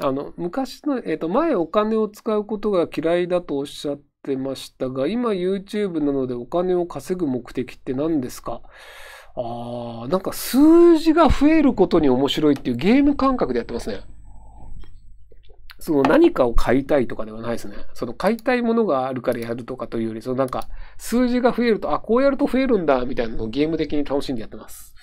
あの昔の、えーと、前お金を使うことが嫌いだとおっしゃってましたが今 YouTube なのでお金を稼ぐ目的って何ですかあなんか数字が増えることに面白いっていうゲーム感覚でやってますね。その何かを買いたいとかではないですね。その買いたいものがあるからやるとかというより、そのなんか数字が増えると、あ、こうやると増えるんだみたいなのをゲーム的に楽しんでやってます。